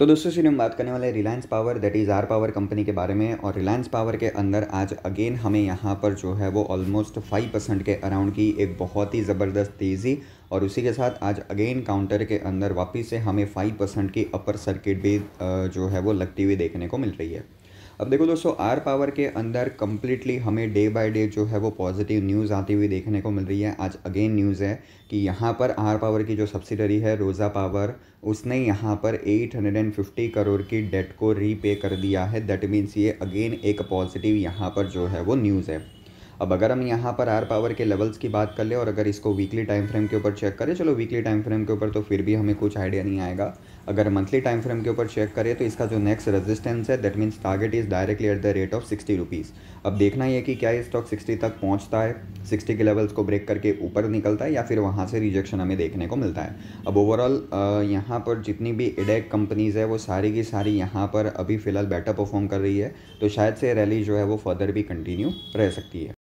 तो दोस्तों इसलिए हम बात करने वाले Reliance Power that is R Power company के बारे में और रिलायंस पावर के अंदर आज अगेन हमें यहाँ पर जो है वो ऑलमोस्ट फाइव परसेंट के अराउंड की एक बहुत ही ज़बरदस्त तेज़ी और उसी के साथ आज अगेन काउंटर के अंदर वापस से हमें फाइव परसेंट की अपर सर्किट भी जो है वो लगती हुई देखने को मिल रही है अब देखो दोस्तों आर पावर के अंदर कम्प्लीटली हमें डे बाय डे जो है वो पॉजिटिव न्यूज़ आती हुई देखने को मिल रही है आज अगेन न्यूज़ है कि यहाँ पर आर पावर की जो सब्सिडरी है रोज़ा पावर उसने यहाँ पर 850 करोड़ की डेट को रीपे कर दिया है दैट मीन्स ये अगेन एक पॉजिटिव यहाँ पर जो है वो न्यूज़ है अब अगर हम यहाँ पर आर पावर के लेवल्स की बात कर ले और अगर इसको वीकली टाइम फ्रेम के ऊपर चेक करें चलो वीकली टाइम फ्रेम के ऊपर तो फिर भी हमें कुछ आइडिया नहीं आएगा अगर मंथली टाइम फ्रेम के ऊपर चेक करें तो इसका जो नेक्स्ट रेजिस्टेंस है that means target is directly at the rate of sixty rupees अब देखना ये है कि क्या ये स्टॉक सिक्सटी तक पहुँचता है सिक्सटी के लेवल्स को ब्रेक करके ऊपर निकलता है या फिर वहाँ से रिजेक्शन हमें देखने को मिलता है अब ओवरऑल यहाँ पर जितनी भी एडेक कंपनीज़ है वो सारी की सारी यहाँ पर अभी फ़िलहाल बेटर परफॉर्म कर रही है तो शायद से रैली जो है वो फर्दर भी कंटिन्यू रह सकती है